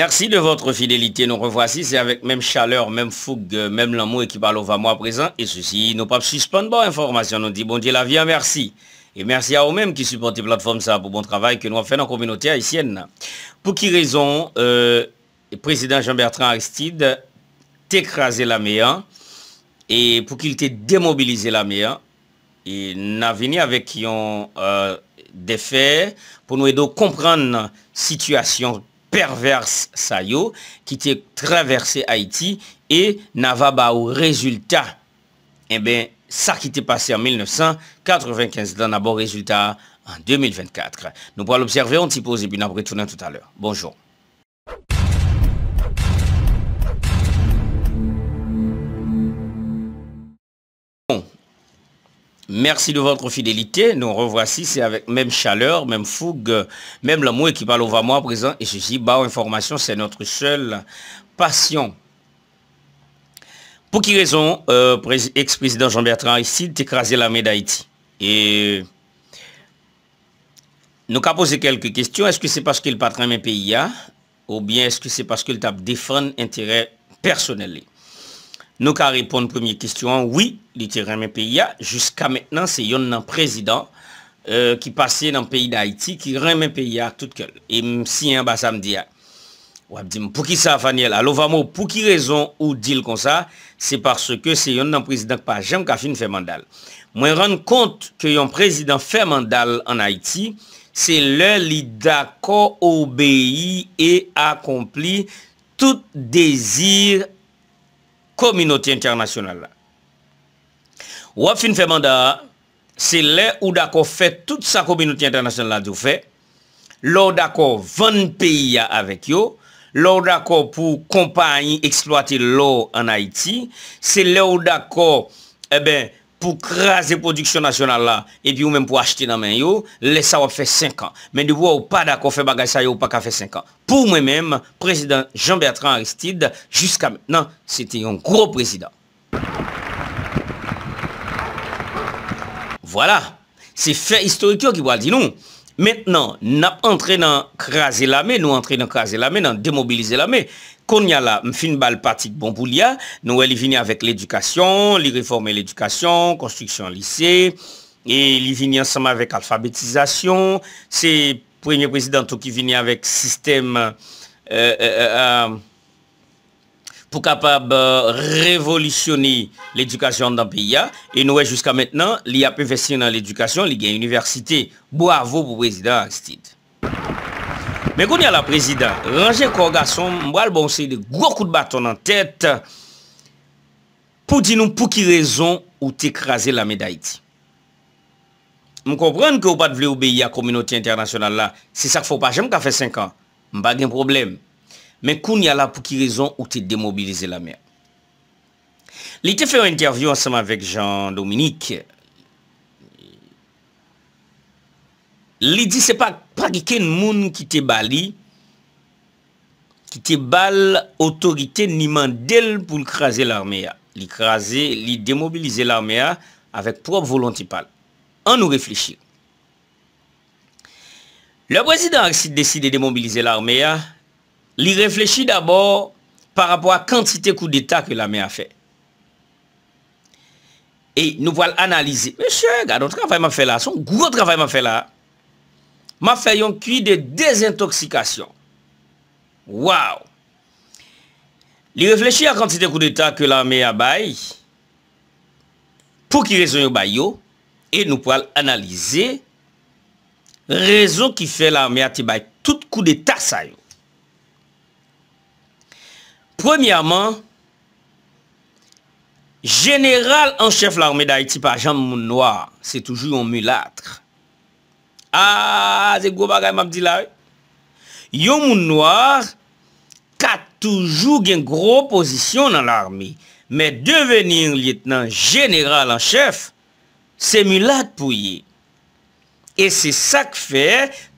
Merci de votre fidélité. Nous revoici, c'est avec même chaleur, même fougue, même l'amour qui parle au moi présent. Et ceci, nous pas suspendre bonne information. Nous dit bon Dieu la vie, merci. Et merci à vous-même qui supportez plateforme ça pour bon travail que nous avons fait dans communauté haïtienne. Pour qui raison, euh, le président Jean-Bertrand Aristide écrasé la mer hein, et pour qu'il t'ait démobilisé la mer, et n'a venu avec qui ont euh, des faits pour nous aider à comprendre la situation perverse Sayo qui était traversé Haïti et e résultat et eh Résultat, ben, ça qui passé en 1995, dans un bon résultat en 2024. Nous pourrons l'observer, on t'y pose, et puis nous retourner tout à l'heure. Bonjour. Merci de votre fidélité. Nous revoici, c'est avec même chaleur, même fougue, même l'amour qui parle au moi présent. Et ceci, bas information, c'est notre seule passion. Pour qui raison, euh, ex-président Jean-Bertrand ici, d'écraser la main d'Haïti Et nous avons poser quelques questions. Est-ce que c'est parce qu'il patronne un pays, hein? ou bien est-ce que c'est parce qu'il tape défendre intérêt personnel Nou ka repon premye kestyon, oui, li ti remen peyi ya, jiska mennen se yon nan prezident euh, ki pase nan peyi da Haiti ki remen peyi ya ak tout kel. E msi yon basa mdi ya, wap di mpou ki sa fanye la, lou vamo pou ki rezon ou dil kon sa, se parce ke se yon nan prezident pa jenm ka fin fè mandal. Mwen ren kont ke yon prezident fè mandal an Haiti, se lè li dako obeyi e akompli tout dezir kominoti internasyonal la. Wap fin fè manda, se le ou dako fè tout sa kominoti internasyonal la djou fè, lo dako vèn peyi ya avèk yo, lo dako pou kompanyi eksploati lo an Haiti, se le ou dako, ebè, eh pour craser production nationale là et puis ou même pour acheter dans main yo laisse ça faire 5 ans mais de voir ou pas d'accord faire bagage ça ou pas qu'à faire 5 ans pour moi même président Jean-Bertrand Aristide jusqu'à maintenant c'était un gros président voilà c'est fait historique qui va dire non maintenant n'a entré dans craser main, nous entrer dans craser la main, dans démobiliser la main. Kon nye la m fin bal patik bon pou li a, nou e li vini avèk l'edukasyon, li reforme l'edukasyon, konstriksyon lise, li vini ansama avèk alfabetizasyon, se prenyen prezidento ki vini avèk sistem euh, euh, euh, pou kapab revolisyoni l'edukasyon dan pe ya, e nou e jiska menen li apèvesye nan l'edukasyon, li gen yoniversite. Bo avò pou prezident Akstid. Mais quand il y a la présidente. ranger corps garçon, moi le bon c'est de gros coups de bâton en tête. Pour dire nous pour qui raison ou t'écraser la médaille. Je comprends que vous pas voulez obéir à la communauté internationale c'est ça qu'il ne faut pas j'aime qu'a fait 5 ans. Je pas de problème. Mais quand il y a là pour qui raison ou t'es démobilisé la mer. Il fait une interview ensemble avec Jean-Dominique. Il dit c'est pas pa ki ken moun qui te bali, Qui te bal autorité ni mandel pour craser l'armée L'écraser, li l'armée propre avec propre volonté réfléchit. En nous Le président, a décidé de démobiliser l'armée, il réfléchit d'abord par rapport à de coup d'État que l'armée a fait et nous voilà analyser. Monsieur, regarde, travail travail ma fait là, son gros travail ma fait là. Ma fè yon kwi de dezintoksikasyon. Waw! Li reflechi a kantite kou de ta ke l'armè ya bay, pou ki rezon yon bay yo, e nou pou al analize, rezon ki fè l'armè ya ti bay tout kou de ta sayon. Premièrement, General en chef l'armè d'Haïti pa Jean Mounoir, se toujou yon mulatre, A, ah, zek gwo bagay mabdi la, yon moun noir kat toujou gen gro pozisyon nan l'armi, me deveni yon liyetnan jeneral an chef, se milat pou ye. E se sak fe,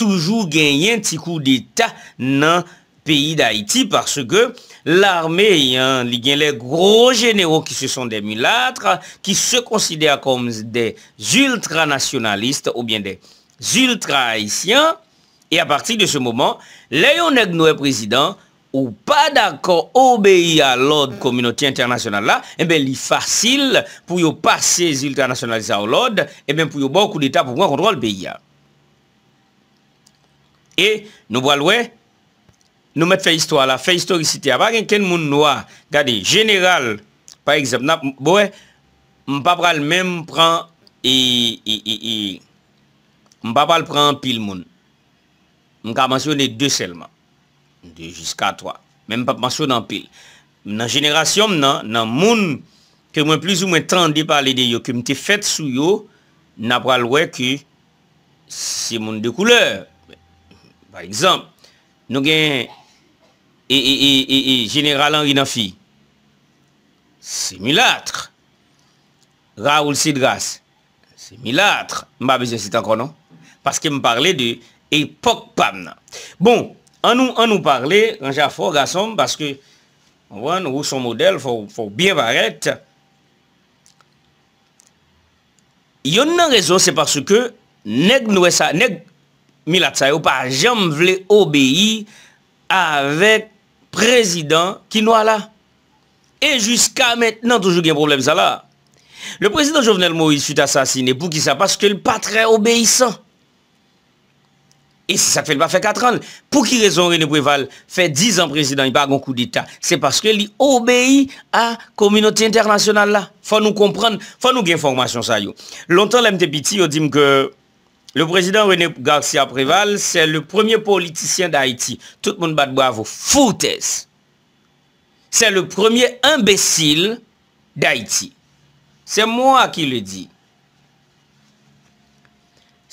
toujou gen yon tikou de ta nan peyi d'Haïti, parce ke l'armi yon li gen le gro jenero ki se son de milat, ki se konsidea kom de zultranasyonalist ou bien de... Zil trahisyan E a partik de se mouman eh eh Le yon neg nou e prezident Ou pa d'akon obéi a l'od Komunoti internasyonal la E ben li fasil pou yo pase Zil tra nasyonalisa ou l'od E ben pou yo bon kou l'eta pou mwen kondrol beya E nou balwe Nou met fe istwa la, fe istorikite A bagen ken moun nou a Gade, general Mpapra l'mem pran E... M pa pal pran pil moun. M ka mansyon de 2 selman. De jusqu'a 3. Men m pa mansyon nan pil. Nan jenerasyon m nan, nan moun ke mwen plus ou mwen 30 de pali de yo ke m te fet sou yo nan pral wè ki se moun de kouleur. Par exemple, nou gen e, e, e, e, e, jeneralan rina fi. Se milatr. Raoul Sidras. Se milatr. M pa bezè si tankon nou. parce qu'il me parlait de époque pam bon on nous en nous parler un parce que on nous son modèle faut faut bien Il y a une raison c'est parce que nèg nous ça nèg jamais obéir avec président qui nous a là et jusqu'à maintenant toujours un problème ça là le président Jovenel Moïse fut assassiné pour qui ça parce qu'il pas très obéissant E si sa fèl pa fè 4 an, pou ki rezon René Préval fè 10 an prezident, y pa agon kou dita, se paske li obèi a kominoti internasyonal la. Fò nou kompran, fò nou gen formasyon sa yo. Lontan lèm depiti, yo dim ke le prezident René Garcia Préval, se le premier politisyen d'Haïti. Tout moun bat bo avou foutez. Se le premier imbesil d'Haïti. Se mwa ki le di.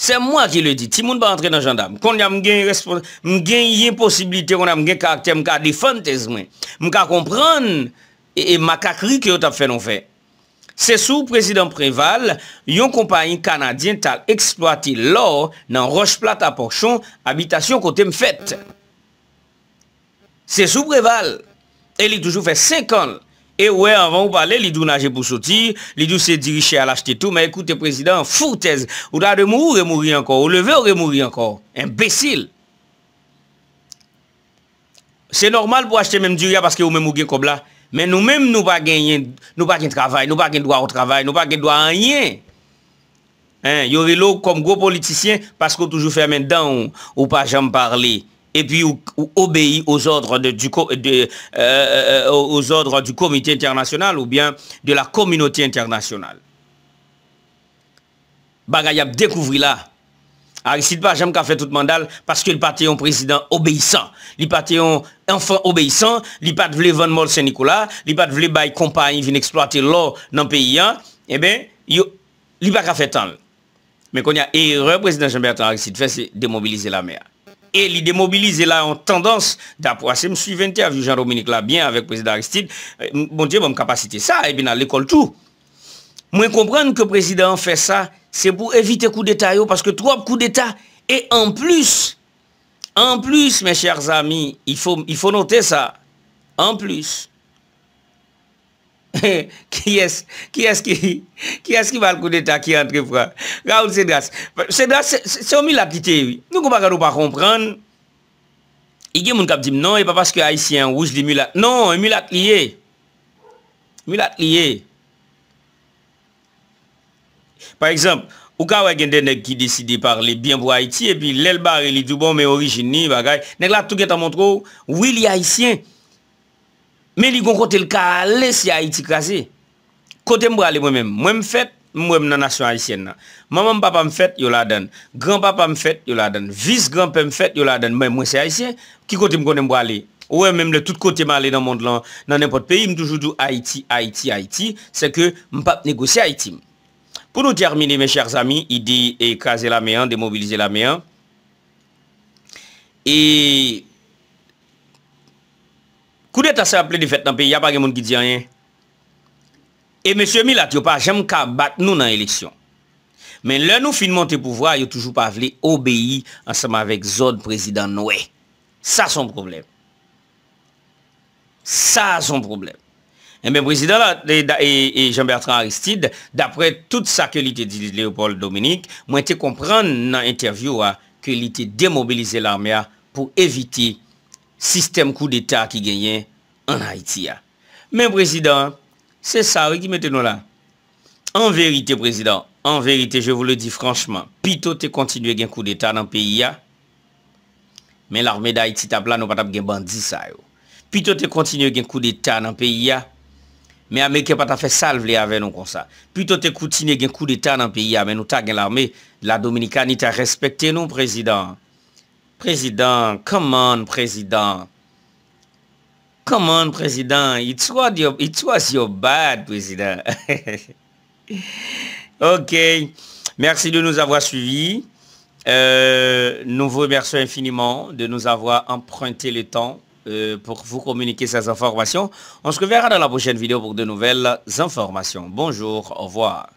Se mwa ki le di, ti moun ba antre nan jandam. Kon ya mgen yon posibilite, kon ya mgen karakter, mka defantez mwen. Mka kompran, e makakri ki yo tap fè non fè. Se sou prezident preval, yon kompanyen kanadyen tal exploati lor nan Roche-Platte-Apporchon, abitasyon kote mfèt. Se sou preval, el yi toujou fè senkanl. Et ouais, avant vous parler, Lidou doivent nager pour sortir, les doivent se diriger à l'acheter tout, mais écoutez, président, foutaise, ou doit de mourir, mourir encore, ou lever, ou mourir encore. Imbécile. C'est normal pour acheter même du riz parce que vous même comme là. Mais nous-mêmes, nous pas gagner, nous pas de travail, nous pas de droit au travail, nous pas de droit à rien. Hein, y aurait l'eau comme gros politicien parce qu'on toujours fait maintenant ou pas jamais parler. Et puis ou obéi euh, euh, euh, aux ordres du comité international ou bien de la communauté internationale. Bagay ap découvri la. Arisit pa jem ka fè tout mandal parce que l'ipatéon président obéissant, l'ipatéon enfant obéissant, l'ipat vle van mol Saint-Nicolas, l'ipat vle bay kompany vin exploiter lor nan peyi an, e eh ben, l'ipat ka fè tan. Men kon ya e rè, président Jean-Bertrand, arisit fè se demobilize la mer. et les démobiliser là en tendance d'après je me suis interview Jean-Dominique là bien avec le président Aristide euh, bon dieu mon capacité ça et eh bien à l'école tout moi comprendre que le président fait ça c'est pour éviter coup d'état parce que trois coups d'état et en plus en plus mes chers amis il faut il faut noter ça en plus Ki es ki val kou deta ki rentre fwa Raoul Sedras Sedras se omilat lite Nou kou baga nou pa kompran I gen moun kap di m nan E pa paske Haitien wous li emilat Nan emilat liye Emilat liye Par exemple Ou ka wè gen den nek ki deside parli Bien pou Haiti E pi lèl bari li djoubon me orijini Nèk la touke ta montrou Wili Haitien Men li kon kote l ka ale si Haiti kaze. Kote m wale mwen men. Mwen m fet, mwen m nan nasyon Haitien nan. Maman m papa m fet, yo la den. Gran papa m fet, yo la den. Vis gran pa m fet, yo la den. Mwen m wese Haitien, ki kote m konen m wale. Mwen m men le tout kote m ale nan moun lan. Nan nepot peyi m toujou tou Haiti, Haiti, Haiti. Se ke m pap negose Haiti. Pou nou termine, men chers ami, ide e kaze la meyan, demobilize la meyan. E... Kou det a se aple de fèt nan pe, ya pa gen moun ki di anyen. E monsie Milat, yo pa jem ka bat nou nan eleksyon. Men lè nou fin moun te pouvwa, yo toujou pa vle obéi ansama vek zon prezident Noé. Sa son probleme. Sa son probleme. E eh men prezident la, e Jean-Bertrand Aristide, dapre tout sa ke li te dileopole Dominique, mwen te kompran nan intervyou a ke li te demobilize l'armèa pou evite l'armèe. Sistem kou d'Etat ki genyen en Haïti ya. Men prezident, se sa ou e ki mette nou la? En verite prezident, en verite je vou le di franchman, pito te kontinue gen kou d'Etat nan peyi ya, men l'armè d'Haïti tabla nou patap gen bandi sa yo. Pito te kontinue gen kou d'Etat nan peyi ya, men Amerike pata fe salve le ave nou konsa. Pito te kontinue gen kou d'Etat nan peyi ya, men nou ta gen l'armè la Dominika ni ta respekte nou prezident. Président, come on, President. Come on, President. It was your, it bad, Président. ok. Merci de nous avoir suivis. Euh, nous vous remercions infiniment de nous avoir emprunté le temps euh, pour vous communiquer ces informations. On se reverra dans la prochaine vidéo pour de nouvelles informations. Bonjour, au revoir.